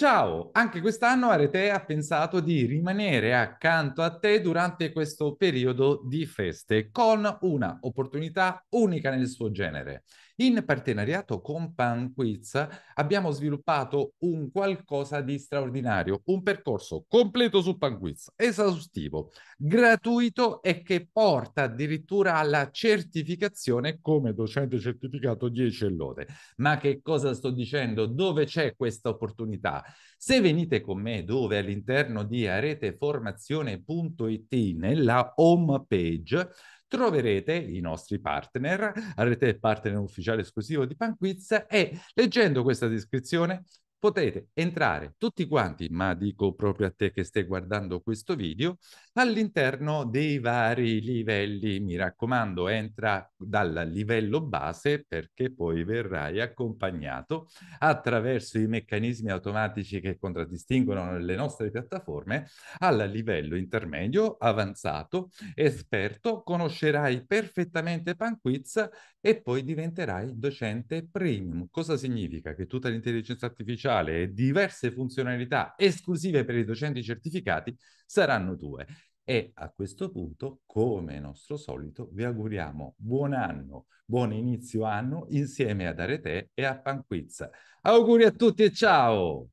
Ciao, anche quest'anno Arete ha pensato di rimanere accanto a te durante questo periodo di feste con una opportunità unica nel suo genere. In partenariato con Panquiz abbiamo sviluppato un qualcosa di straordinario, un percorso completo su Panquiz, esaustivo, gratuito e che porta addirittura alla certificazione come docente certificato 10 e lode. Ma che cosa sto dicendo? Dove c'è questa opportunità? Se venite con me dove all'interno di areteformazione.it nella home page troverete i nostri partner, avrete partner ufficiale esclusivo di Panquiz e leggendo questa descrizione potete entrare tutti quanti, ma dico proprio a te che stai guardando questo video, all'interno dei vari livelli. Mi raccomando, entra dal livello base perché poi verrai accompagnato attraverso i meccanismi automatici che contraddistinguono le nostre piattaforme al livello intermedio, avanzato, esperto, conoscerai perfettamente PanQuiz e poi diventerai docente premium. Cosa significa? Che tutta l'intelligenza artificiale speciale e diverse funzionalità esclusive per i docenti certificati saranno tue. E a questo punto, come nostro solito, vi auguriamo buon anno, buon inizio anno insieme ad Arete e a Panquizza. Auguri a tutti e ciao!